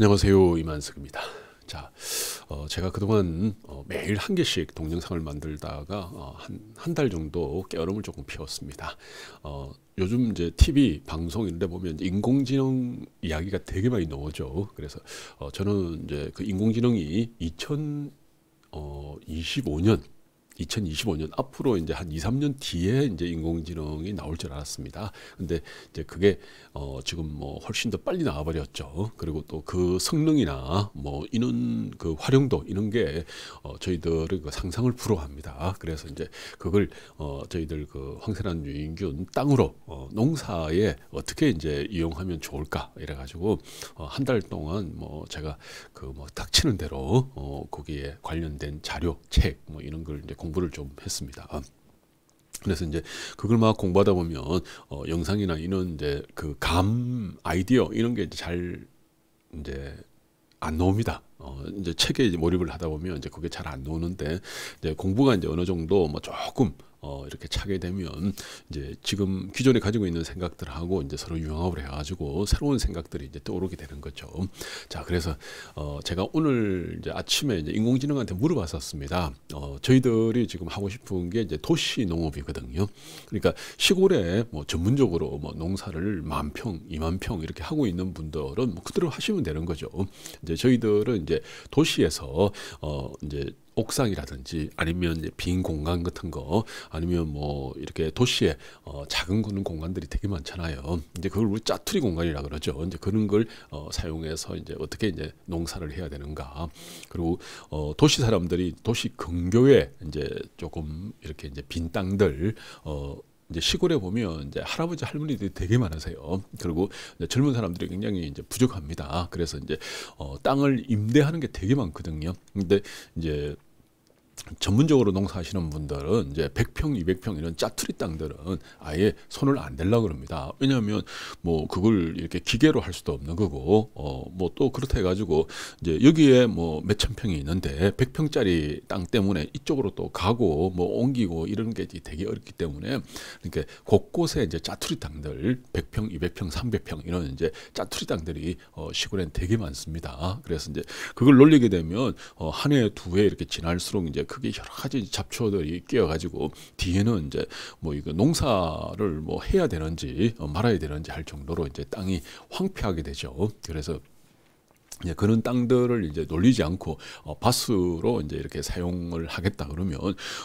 안녕하세요 이만석입니다. 자, 어, 제가 그동안 어, 매일 한 개씩 동영상을 만들다가 어, 한한 달 정도 깨어름을 조금 피웠습니다. 어, 요즘 이제 TV 방송인데 보면 인공지능 이야기가 되게 많이 나오죠. 그래서 어, 저는 이제 그 인공지능이 2025년 2025년 앞으로 이제 한 2, 3년 뒤에 이제 인공지능이 나올 줄 알았습니다. 근데 이제 그게 어 지금 뭐 훨씬 더 빨리 나와 버렸죠. 그리고 또 그 성능이나 뭐 이런 그 활용도 이런 게어 저희들의 그 상상을 불허합니다. 그래서 이제 그걸 어 저희들 그 황세란 유인균 땅으로 어 농사에 어떻게 이제 이용하면 좋을까 이래 가지고 어한달 동안 뭐 제가 그뭐 닥치는 대로 어 거기에 관련된 자료, 책 뭐 이런 걸 이제 공 공부를 좀 했습니다. 그래서 이제 그걸 막 공부하다 보면 어, 영상이나 이런 이제 그 감 아이디어 이런 게잘 이제 안 나옵니다. 어, 이제 책에 이제 몰입을 하다 보면 이제 그게 잘 안 나오는데 이제 공부가 이제 어느 정도 뭐 조금 어, 이렇게 차게 되면 이제 지금 기존에 가지고 있는 생각들하고 이제 서로 융합을 해가지고 새로운 생각들이 이제 떠오르게 되는 거죠. 자, 그래서 어, 제가 오늘 이제 아침에 이제 인공지능한테 물어봤었습니다. 어, 저희들이 지금 하고 싶은 게 이제 도시 농업이거든요. 그러니까 시골에 뭐 전문적으로 뭐 농사를 만 평, 이만 평 이렇게 하고 있는 분들은 뭐 그대로 하시면 되는 거죠. 이제 저희들은 이제 도시에서 어, 이제 옥상이라든지 아니면 빈 공간 같은 거 아니면 뭐 이렇게 도시에 어, 작은 거는 공간들이 되게 많잖아요. 이제 그걸 우리 짜투리 공간이라 그러죠. 이제 그런 걸 어, 사용해서 이제 어떻게 이제 농사를 해야 되는가. 그리고 어, 도시 사람들이 도시 근교에 이제 조금 이렇게 이제 빈 땅들 어, 이제 시골에 보면 이제 할아버지 할머니들이 되게 많으세요. 그리고 젊은 사람들이 굉장히 이제 부족합니다. 그래서 이제 어, 땅을 임대하는 게 되게 많거든요. 근데 이제 전문적으로 농사하시는 분들은 이제 100평, 200평 이런 짜투리 땅들은 아예 손을 안 대려고 그럽니다. 왜냐하면 뭐 그걸 이렇게 기계로 할 수도 없는 거고 어뭐 또 그렇다 해가지고 이제 여기에 뭐 몇천 평이 있는데 100평짜리 땅 때문에 이쪽으로 또 가고 뭐 옮기고 이런 게 되게 어렵기 때문에 그러니까 곳곳에 이제 짜투리 땅들 100평, 200평, 300평 이런 이제 짜투리 땅들이 어 시골엔 되게 많습니다. 그래서 이제 그걸 놀리게 되면 어한 해, 두 해 이렇게 지날수록 이제 크게 여러 가지 잡초들이 끼어가지고 뒤에는 이제 뭐 이거 농사를 뭐 해야 되는지 어, 말아야 되는지 할 정도로 이제 땅이 황폐하게 되죠. 그래서 이제 그런 땅들을 이제 놀리지 않고 어, 밭으로 이제 이렇게 사용을 하겠다 그러면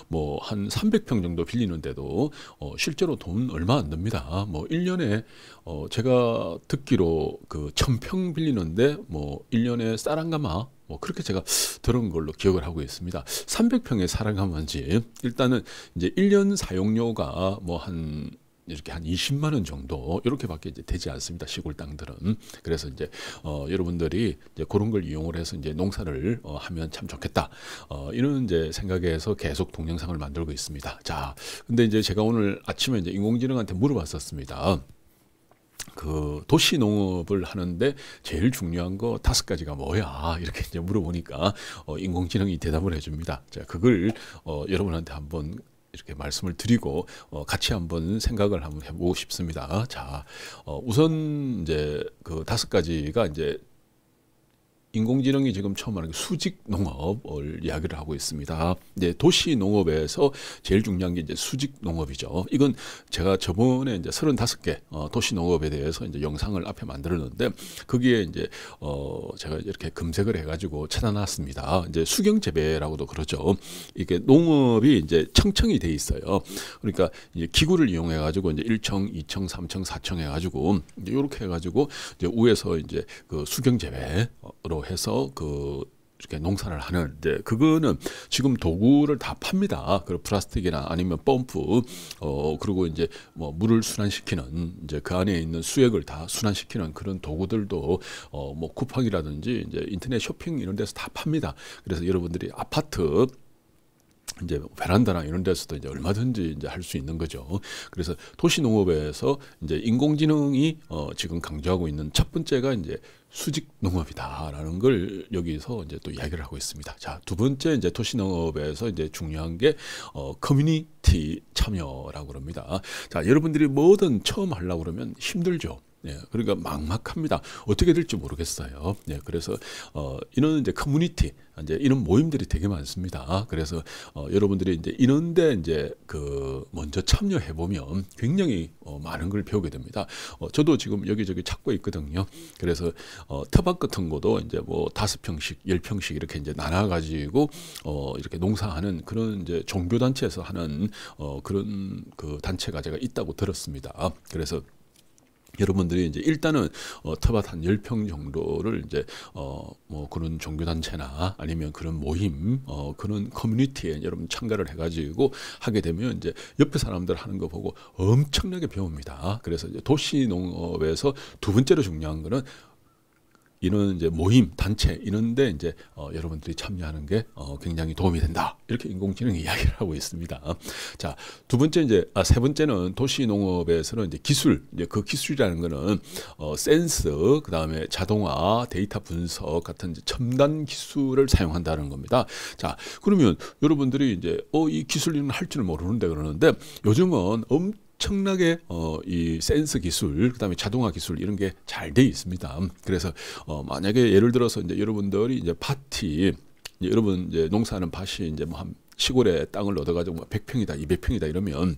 뭐 한 300평 정도 빌리는데도 어, 실제로 돈 얼마 안 듭니다. 뭐 1년에 어, 제가 듣기로 그 1000평 빌리는데 뭐 1년에 쌀 한 가마 뭐 그렇게 제가 들은 걸로 기억을 하고 있습니다. 300평의 사랑하면 집 일단은 이제 1년 사용료가 뭐 한 이렇게 한 20만 원 정도 이렇게밖에 이제 되지 않습니다 시골 땅들은 그래서 이제 어, 여러분들이 이제 그런 걸 이용을 해서 이제 농사를 어, 하면 참 좋겠다 어, 이런 이제 생각에서 계속 동영상을 만들고 있습니다 자 근데 이제 제가 오늘 아침에 이제 인공지능한테 물어봤었습니다 그 도시 농업을 하는데 제일 중요한 거 다섯 가지가 뭐야 이렇게 이제 물어보니까 어, 인공지능이 대답을 해줍니다. 자 그걸 어, 여러분한테 한번 이렇게 말씀을 드리고 어, 같이 한번 생각을 한번 해보고 싶습니다. 자 어, 우선 이제 그 다섯 가지가 이제 인공지능이 지금 처음 하는 게 수직 농업을 이야기를 하고 있습니다. 이제 네, 도시 농업에서 제일 중요한 게 이제 수직 농업이죠. 이건 제가 저번에 이제 35개 어, 도시 농업에 대해서 이제 영상을 앞에 만들었는데 거기에 이제 어 제가 이렇게 검색을 해가지고 찾아놨습니다. 이제 수경 재배라고도 그러죠. 이게 농업이 이제 청청이 돼 있어요. 그러니까 이제 기구를 이용해 가지고 이제 1층, 2층, 3층, 4층 해가지고 이렇게 해가지고 이제 위에서 이제 그 수경 재배로 해서 그 이렇게 농사를 하는 데 그거는 지금 도구를 다 팝니다. 그 플라스틱이나 아니면 펌프 어 그리고 이제 뭐 물을 순환시키는 이제 그 안에 있는 수액을 다 순환시키는 그런 도구들도 어뭐 쿠팡이라든지 이제 인터넷 쇼핑 이런 데서 다 팝니다. 그래서 여러분들이 아파트 이제 베란다나 이런 데서도 이제 얼마든지 이제 할 수 있는 거죠. 그래서 도시농업에서 이제 인공지능이 어 지금 강조하고 있는 첫 번째가 이제 수직 농업이다라는 걸 여기서 이제 또 이야기를 하고 있습니다. 자, 두 번째 이제 도시농업에서 이제 중요한 게 어, 커뮤니티 참여라고 그니다 자, 여러분들이 뭐든 처음 하려고 그러면 힘들죠. 예, 그러니까 막막합니다. 어떻게 될지 모르겠어요. 예, 그래서 어, 이런 이제 커뮤니티, 이제 이런 모임들이 되게 많습니다. 그래서 어, 여러분들이 이제 이런데 이제 그 먼저 참여해 보면 굉장히 어, 많은 걸 배우게 됩니다. 어, 저도 지금 여기저기 찾고 있거든요. 그래서 어, 터박 같은 것도 이제 뭐 다섯 평씩, 열 평씩 이렇게 이제 나눠 가지고 어, 이렇게 농사하는 그런 이제 종교 단체에서 하는 어, 그런 그 단체가 제가 있다고 들었습니다. 그래서 여러분들이 이제 일단은 어, 터밭 한 10평 정도를 이제 어 뭐 그런 종교 단체나 아니면 그런 모임 어 그런 커뮤니티에 여러분 참가를 해 가지고 하게 되면 이제 옆에 사람들 하는 거 보고 엄청나게 배웁니다. 그래서 이제 도시 농업에서 두 번째로 중요한 거는 이런 이제 모임, 단체 이런데 이제 어, 여러분들이 참여하는 게 어, 굉장히 도움이 된다. 이렇게 인공지능이 야기를 하고 있습니다. 자, 두 번째 이제 아, 세 번째는 도시 농업에서는 이제 기술, 이제 그 기술이라는 거는 어, 센스, 그다음에 자동화, 데이터 분석 같은 첨단 기술을 사용한다는 겁니다. 자, 그러면 여러분들이 이제 어, 이 기술 이는 할줄 모르는데 그러는데 요즘은 엄청 엄청나게 어, 이 센스 기술, 그다음에 자동화 기술 이런 게 잘 돼 있습니다. 그래서 어, 만약에 예를 들어서 이제 여러분들이 이제 파티, 이제 여러분 이제 농사하는 밭이 이제 뭐 한 시골에 땅을 얻어가지고 뭐 100평이다, 200평이다 이러면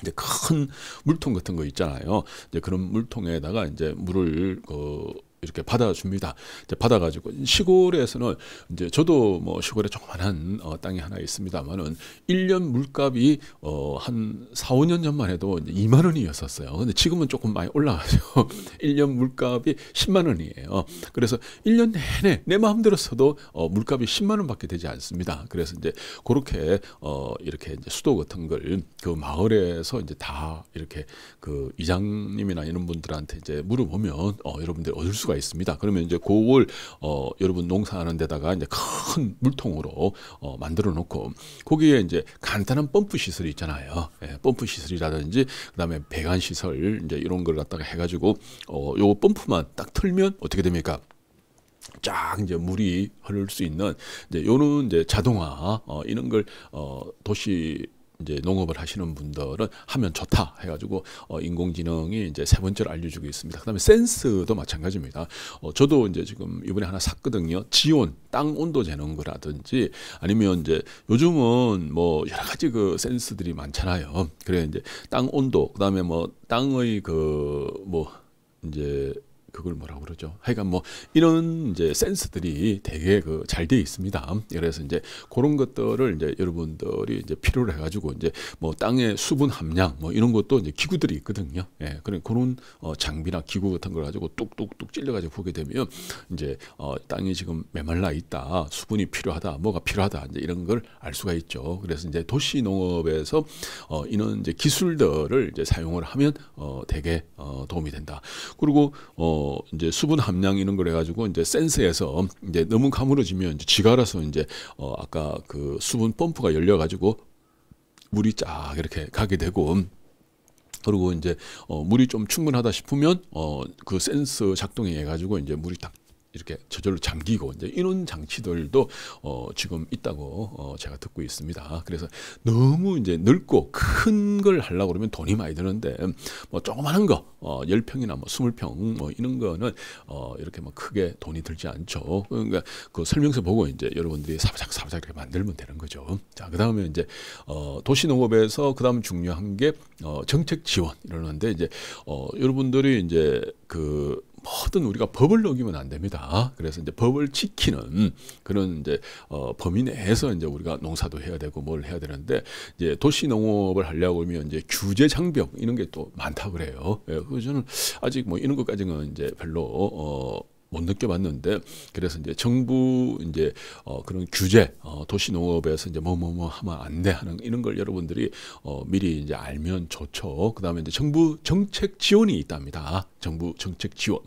이제 큰 물통 같은 거 있잖아요. 이제 그런 물통에다가 이제 물을 그 이렇게 받아줍니다. 이제 받아가지고 시골에서는 이제 저도 뭐 시골에 조그만한 어, 땅이 하나 있습니다만은 1년 물값이 어, 한 4, 5년 전만 해도 이제 2만 원이었었어요. 근데 지금은 조금 많이 올라가죠. 1년 물값이 10만 원이에요. 그래서 1년 내내 내 마음대로 써도 어, 물값이 10만 원밖에 되지 않습니다. 그래서 이제 그렇게 어, 이렇게 이제 수도 같은 걸 그 마을에서 이제 다 이렇게 그 이장님이나 이런 분들한테 이제 물어보면 어, 여러분들 얻을 수가 수가 있습니다. 그러면 이제 그걸 어, 여러분 농사하는 데다가 이제 큰 물통으로 어, 만들어 놓고 거기에 이제 간단한 펌프 시설이 있잖아요. 예, 펌프 시설이라든지 그다음에 배관 시설 이제 이런 걸 갖다가 해가지고 어, 요 펌프만 딱 틀면 어떻게 됩니까? 쫙 이제 물이 흐를 수 있는 이제 요는 이제 자동화 어, 이런 걸 어, 도시 이제 농업을 하시는 분들은 하면 좋다 해가지고 어, 인공지능이 이제 세 번째로 알려주고 있습니다. 그다음에 센스도 마찬가지입니다. 어, 저도 이제 지금 이번에 하나 샀거든요. 지온 땅 온도 재는 거라든지 아니면 이제 요즘은 뭐 여러 가지 그 센스들이 많잖아요. 그래 이제 땅 온도 그다음에 뭐 땅의 그 뭐 이제 그걸 뭐라고 그러죠? 하여간 뭐 이런 이제 센스들이 되게 그잘 되어 있습니다. 그래서 이제 그런 것들을 이제 여러분들이 이제 필요로 해가지고 이제 뭐 땅의 수분 함량 뭐 이런 것도 이제 기구들이 있거든요. 예, 그런 그런 어 장비나 기구 같은 걸 가지고 뚝뚝뚝 찔러가지고 보게 되면 이제 어 땅이 지금 메말라 있다, 수분이 필요하다, 뭐가 필요하다 이제 이런 걸 알 수가 있죠. 그래서 이제 도시 농업에서 어 이런 이제 기술들을 이제 사용을 하면 어 되게 어 도움이 된다. 그리고 어뭐 이제 수분 함량 이런 걸 해가지고 이제 센서에서 이제 너무 가물어지면 이제 지가 알아서 이제 어 아까 그 수분 펌프가 열려가지고 물이 쫙 이렇게 가게 되고 그리고 이제 어 물이 좀 충분하다 싶으면 어 그 센서 작동에 해 가지고 이제 물이 딱 이렇게 저절로 잠기고 이제 이런 장치들도 어 지금 있다고 어 제가 듣고 있습니다. 그래서 너무 이제 늙고 큰 걸 하려고 그러면 돈이 많이 드는데 뭐 조그마한 거 어, 10평이나 뭐 20평 뭐 이런 거는 어 이렇게 뭐 크게 돈이 들지 않죠. 그러니까 그 설명서 보고 이제 여러분들이 사바작 사바작 이렇게 만들면 되는 거죠. 자, 그다음에 이제 어 도시 농업에서 그다음 중요한 게어 정책 지원 이러는데 이제 어 여러분들이 이제 그 뭐든 우리가 법을 어기면 안 됩니다. 그래서 이제 법을 지키는 그런 이제 어, 범위 내에서 이제 우리가 농사도 해야 되고 뭘 해야 되는데 이제 도시 농업을 하려고 하면 이제 규제 장벽 이런 게 또 많다 그래요. 예, 그래 저는 아직 뭐 이런 것까지는 이제 별로 어못 느껴봤는데 그래서 이제 정부 이제 어 그런 규제 어 도시농업에서 이제 뭐 뭐 뭐 하면 안 돼 하는 이런 걸 여러분들이 어 미리 이제 알면 좋죠. 그다음에 이제 정부 정책 지원이 있답니다. 정부 정책 지원.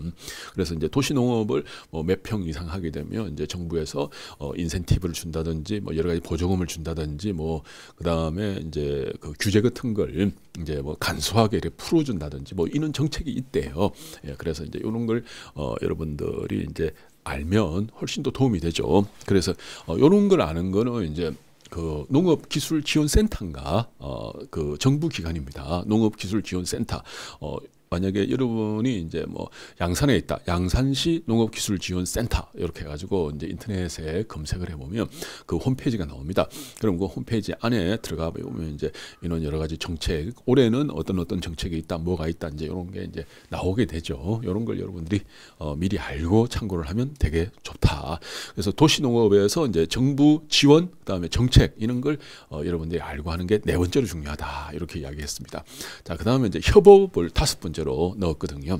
그래서 이제 도시농업을 뭐 몇 평 이상 하게 되면 이제 정부에서 어 인센티브를 준다든지 뭐 여러 가지 보조금을 준다든지 뭐 그다음에 이제 그 규제 같은 걸 이제 뭐 간소하게 이렇게 풀어준다든지 뭐 이런 정책이 있대요. 예, 그래서 이제 요런걸 어 여러분들 것들이 이제 알면 훨씬 더 도움이 되죠. 그래서 어, 이런 걸 아는 거는 이제 그 농업기술지원센터인가 어, 그 정부기관입니다. 농업기술지원센터 어, 만약에 여러분이 이제 뭐 양산에 있다, 양산시 농업기술지원센터 이렇게 해가지고 이제 인터넷에 검색을 해보면 그 홈페이지가 나옵니다. 그럼 그 홈페이지 안에 들어가 보면 이제 이런 여러 가지 정책, 올해는 어떤 어떤 정책이 있다, 뭐가 있다 이제 이런 게 이제 나오게 되죠. 이런 걸 여러분들이 어, 미리 알고 참고를 하면 되게 좋다. 그래서 도시농업에서 이제 정부 지원, 그다음에 정책 이런 걸 어, 여러분들이 알고 하는 게 네 번째로 중요하다 이렇게 이야기했습니다. 자, 그다음에 이제 협업을 다섯 번째 번째로 넣었거든요.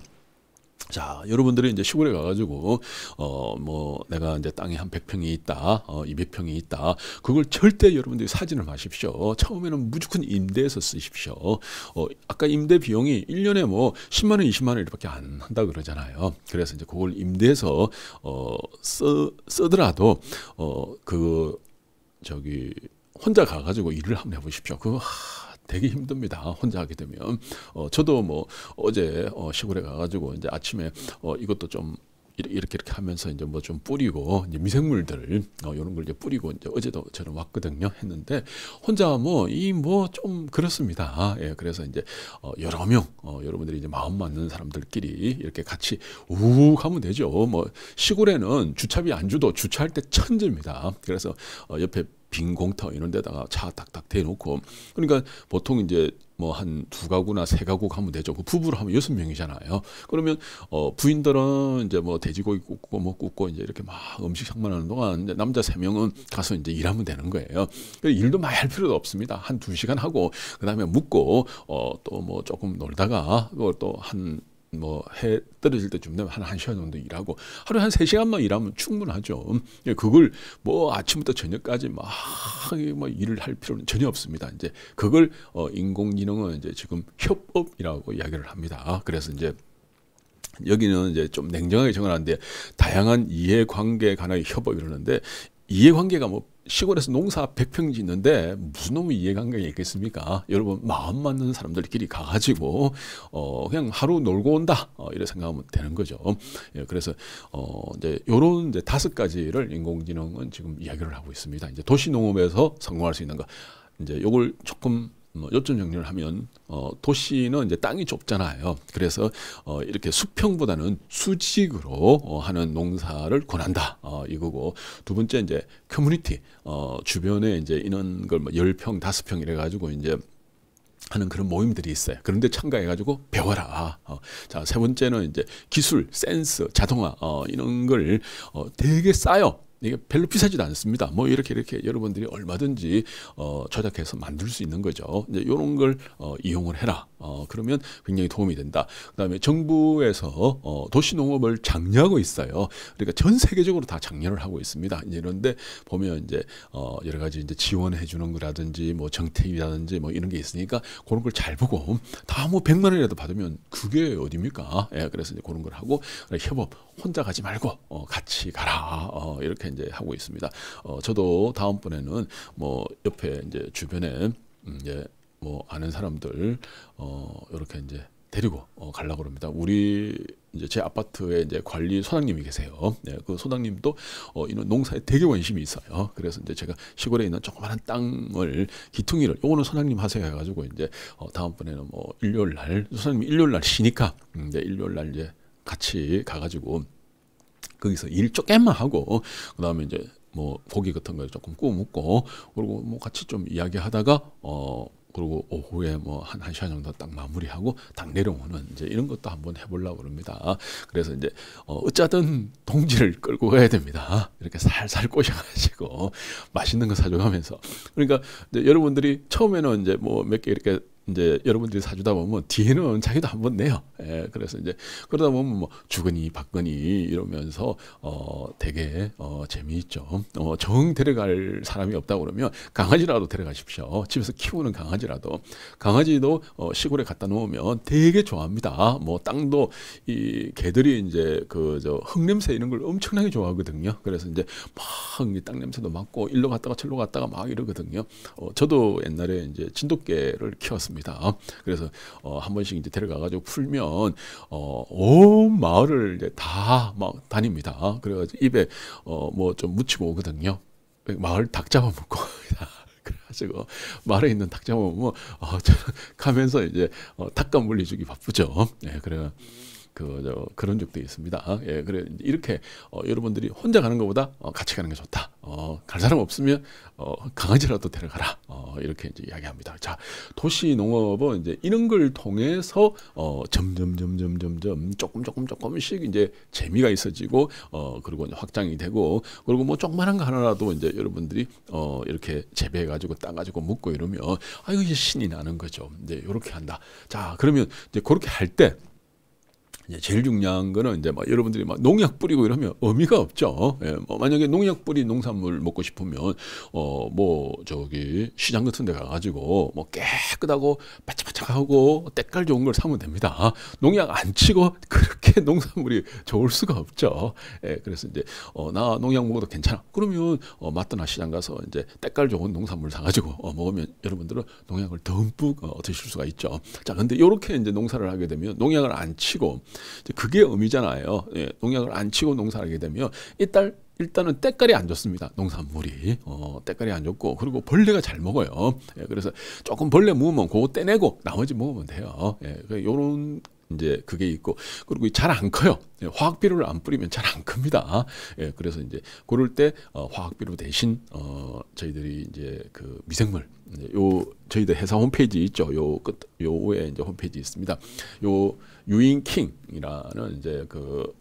자, 여러분들이 이제 시골에 가가지고, 어, 뭐, 내가 이제 땅에 한 100평이 있다, 어, 200평이 있다. 그걸 절대 여러분들이 사진을 마십시오. 처음에는 무조건 임대해서 쓰십시오. 어, 아까 임대 비용이 1년에 뭐 10만원, 20만원 이렇게 안 한다 그러잖아요. 그래서 이제 그걸 임대해서, 어, 쓰, 쓰더라도, 어, 그, 저기, 혼자 가가지고 일을 한번 해보십시오. 그거, 하, 되게 힘듭니다. 혼자 하게 되면. 어, 저도 뭐 어제 어, 시골에 가가지고 이제 아침에 어, 이것도 좀 이렇게 이렇게 하면서 이제 뭐 좀 뿌리고 이제 미생물들 어, 이런 걸 이제 뿌리고 이제 어제도 저는 왔거든요 했는데 혼자 뭐 이 뭐 좀 그렇습니다 예 그래서 이제 어, 여러 명 어, 여러분들이 이제 마음 맞는 사람들끼리 이렇게 같이 우 하면 되죠 뭐 시골에는 주차비 안주도 주차할 때 천재입니다 그래서 어, 옆에 빈 공터 이런 데다가 차 딱딱 대놓고 그러니까 보통 이제 뭐 한 두 가구나 세 가구 가면 되죠. 그 부부로 하면 여섯 명이잖아요. 그러면 어 부인들은 이제 뭐 돼지고기 굽고 뭐 굽고 이제 이렇게 막 음식 상만하는 동안 이제 남자 세 명은 가서 이제 일하면 되는 거예요. 그 일도 많이 할 필요도 없습니다. 한 두 시간 하고 그다음에 묵고 어 또 뭐 조금 놀다가 또한 뭐해 떨어질 때쯤 되면 한 1시간 정도 일하고 하루에 한 3시간만 일하면 충분하죠. 음, 예, 그걸 뭐 아침부터 저녁까지 막, 막 뭐 일을 할 필요는 전혀 없습니다. 이제 그걸 어 인공지능은 이제 지금 협업이라고 이야기를 합니다. 아, 그래서 이제 여기는 이제 좀 냉정하게 정하는데 다양한 이해관계에 관 협업이라는데 이해관계가 뭐 시골에서 농사 100평 짓는데 무슨 놈의 이해관계가 있겠습니까? 여러분 마음 맞는 사람들끼리 가가지고 어 그냥 하루 놀고 온다 어, 이래 생각하면 되는 거죠. 예, 그래서 어 이제 요런 이제 다섯 가지를 인공지능은 지금 이야기를 하고 있습니다. 이제 도시농업에서 성공할 수 있는 거 이제 요걸 조금 뭐 요점 정리를 하면 어, 도시는 이제 땅이 좁잖아요. 그래서 어, 이렇게 수평보다는 수직으로 어, 하는 농사를 권한다 어, 이거고 두 번째 이제 커뮤니티 어, 주변에 이제 이런 걸뭐 열평 다평 이래 가지고 이제 하는 그런 모임들이 있어요. 그런데 참가해가지고 배워라. 어, 자, 세 번째는 이제 기술, 센스, 자동화, 어, 이런 걸 어, 되게 싸요. 이게 별로 비싸지도 않습니다. 뭐 이렇게 이렇게 여러분들이 얼마든지 어, 조작해서 만들 수 있는 거죠. 이제 이런 걸 어, 이용을 해라. 어, 그러면 굉장히 도움이 된다. 그다음에 정부에서 어, 도시농업을 장려하고 있어요. 그러니까 전 세계적으로 다 장려를 하고 있습니다. 이제 이런데 보면 이제 어, 여러 가지 이제 지원해 주는 거라든지 뭐 정책이라든지 뭐 이런 게 있으니까 그런 걸 잘 보고 다뭐 백만 원이라도 받으면 그게 어딥니까? 예, 그래서 이제 그런 걸 하고 협업 혼자 가지 말고 어, 같이 가라. 어, 이렇게 이제 하고 있습니다. 어, 저도 다음번에는 뭐 옆에 이제 주변에 이제 음, 예, 뭐 아는 사람들 어 이렇게 이제 데리고 어, 갈라 그럽니다 우리 이제 제 아파트에 이제 관리 소장님이 계세요. 네, 그 소장님도 어, 이런 농사에 되게 관심이 있어요. 그래서 이제 제가 시골에 있는 조그마한 땅을 기퉁이를 요거는 소장님 하세요 해가지고 이제 어, 다음번에는 뭐 일요일 날 소장님 일요일 날 쉬니까 이제 음, 네, 일요일 날 이제 같이 가가지고 거기서 일 조금만 하고 그다음에 이제 뭐 고기 같은 걸 조금 구워 먹고 그리고 뭐 같이 좀 이야기하다가 어 그리고 오후에 뭐 한 한시간 정도 딱 마무리하고 딱 내려오는 이제 이런 것도 한번 해보려고 합니다. 그래서 이제 어어쨌든 동지를 끌고 가야 됩니다. 이렇게 살살 꼬셔가지고 맛있는 거 사줘가면서 그러니까 이제 여러분들이 처음에는 이제 뭐 몇 개 이렇게 이제 여러분들이 사주다 보면 뒤에는 자기도 한 번 내요. 예, 그래서 이제 그러다 보면 뭐 주거니 박거니 이러면서 어 되게 어 재미있죠. 어정 데려갈 사람이 없다 그러면 강아지라도 데려가십시오. 집에서 키우는 강아지라도 강아지도 어 시골에 갖다 놓으면 되게 좋아합니다. 뭐 땅도 이 개들이 이제 그 저 흙냄새 이런 걸 엄청나게 좋아하거든요. 그래서 이제 막땅 냄새도 맡고 일로 갔다가 철로 갔다가 막 이러거든요. 어 저도 옛날에 이제 진돗개를 키웠습니다. 있습니다. 그래서 어, 한 번씩 이제 데려가가지고 풀면 어, 온 마을을 이제 다 막 다닙니다. 그래가지고 입에 어, 뭐 좀 묻히고 오거든요. 마을 닭 잡아먹고. 그래가지고 마을에 있는 닭 잡아먹으면 어, 가면서 이제 어, 닭감 물리주기 바쁘죠. 네, 예, 그래. 그 그런 적도 있습니다. 아, 예, 그래 이렇게 어, 여러분들이 혼자 가는 것보다 어, 같이 가는 게 좋다. 어, 갈 사람 없으면 어, 강아지라도 데려가라. 어, 이렇게 이제 이야기합니다. 자, 도시 농업은 이제 이런 걸 통해서 어, 점점 점점 점점 조금 조금 조금씩 이제 재미가 있어지고 어, 그리고 확장이 되고 그리고 뭐 조그만한 거 하나라도 이제 여러분들이 어, 이렇게 재배해 가지고 따 가지고 묶고 이러면 아 이거 신이 나는 거죠. 이제 이렇게 한다. 자, 그러면 이제 그렇게 할때 이제 제일 중요한 거는 이제 막 뭐 여러분들이 막 농약 뿌리고 이러면 의미가 없죠. 예, 뭐 만약에 농약 뿌린 농산물 먹고 싶으면 어 뭐 저기 시장 같은 데 가가지고 뭐 깨끗하고 바짝바짝하고 때깔 좋은 걸 사면 됩니다. 농약 안 치고 그렇게 농산물이 좋을 수가 없죠. 예, 그래서 이제 어, 나 농약 먹어도 괜찮아. 그러면 어, 마트나 아 시장 가서 이제 때깔 좋은 농산물 사가지고 어, 먹으면 여러분들은 농약을 듬뿍 어, 드실 수가 있죠. 자, 근데 요렇게 이제 농사를 하게 되면 농약을 안 치고 그게 의미잖아요. 예, 농약을 안 치고 농사를 하게 되면 일단 일단은 때깔이 안 좋습니다. 농산물이 어, 때깔이 안 좋고 그리고 벌레가 잘 먹어요. 예, 그래서 조금 벌레 무으면 그거 떼내고 나머지 먹으면 돼요. 예, 그 요런 이제 그게 있고 그리고 잘 안 커요. 예, 화학 비료를 안 뿌리면 잘 안 큽니다. 예, 그래서 이제 고를 때 어, 화학 비료 대신 어, 저희들이 이제 그 미생물 이제 요 저희들 회사 홈페이지 있죠. 요끝 요에 이제 홈페이지 있습니다. 요 유인킹이라는 이제 그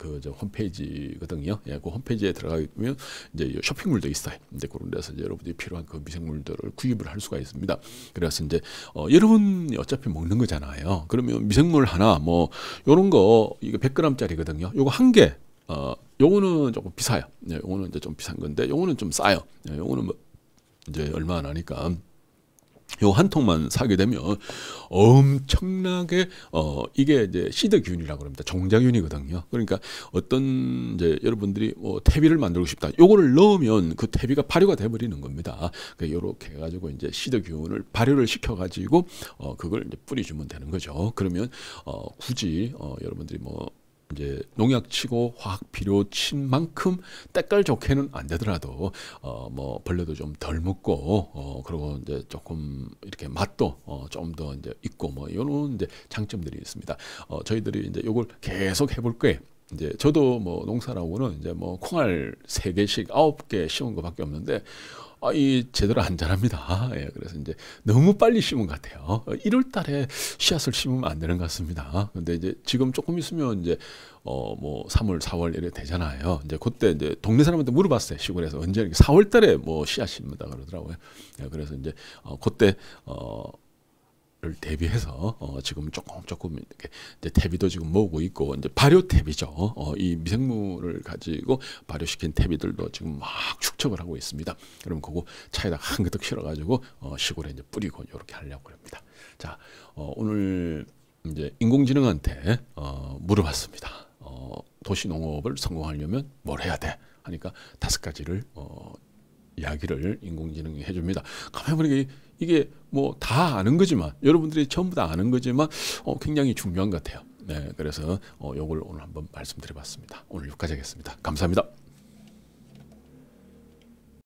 그저 홈페이지거든요. 예, 그 홈페이지에 들어가면 이제 쇼핑몰도 있어요. 이제 그런 데서 이제 여러분들이 필요한 그 미생물들을 구입을 할 수가 있습니다. 그래서 이제 어, 여러분 어차피 먹는 거잖아요. 그러면 미생물 하나 뭐 요런 거 이거 100g짜리거든요. 요거 한 개. 어, 요거는 조금 비싸요. 예, 요거는 이제 좀 비싼 건데 요거는 좀 싸요. 예, 요거는 뭐 이제 얼마 안 하니까 요한 통만 사게 되면 엄청나게 어 이게 이제 시드균이라고 합니다. 정자균이거든요 그러니까 어떤 이제 여러분들이 뭐 퇴비를 만들고 싶다. 요거를 넣으면 그 퇴비가 발효가 돼 버리는 겁니다. 그 요렇게 해 가지고 이제 시드균을 발효를 시켜 가지고 어 그걸 이제 뿌리 주면 되는 거죠. 그러면 어 굳이 어 여러분들이 뭐 이제 농약 치고 화학 비료 친 만큼 때깔 좋게는 안 되더라도 어 뭐 벌레도 좀덜 묻고 어 그리고 이제 조금 이렇게 맛도 어좀 더 이제 있고 뭐요런 이제 장점들이 있습니다. 어 저희들이 이제 요걸 계속 해볼 거예요. 이제 저도 뭐 농사라고는 이제 뭐 콩알 세 개씩 아홉 개 씌운 거밖에 없는데 아, 이 제대로 안 자랍니다. 예, 그래서 이제 너무 빨리 심은 것 같아요. 1월 어, 달에 씨앗을 심으면 안 되는 것 같습니다. 근데 이제 지금 조금 있으면 이제 어뭐 3월, 4월 이래 되잖아요. 이제 그때 이제 동네 사람한테 물어봤어요. 시골에서 언제 4월 달에 뭐 씨앗 심는다 그러더라고요. 예, 그래서 이제 어 그때 어를 대비해서 어 지금 조금 조금 이렇게 대비도 지금 모으고 있고 이제 발효 대비죠. 어 이 미생물을 가지고 발효시킨 대비들도 지금 막 축적을 하고 있습니다. 그럼 그거 차에다 한 그릇 실어 가지고 어 시골에 이제 뿌리고 이렇게 하려고 합니다. 자, 어 오늘 이제 인공지능한테 어 물어봤습니다. 어 도시 농업을 성공하려면 뭘 해야 돼? 하니까 다섯 가지를 어 이야기를 인공지능이 해줍니다. 가만히 보니까 이게 뭐 다 아는 거지만 여러분들이 전부 다 아는 거지만 어, 굉장히 중요한 것 같아요. 네, 그래서 어, 요걸 오늘 한번 말씀드려봤습니다. 오늘 여기까지 하겠습니다. 감사합니다.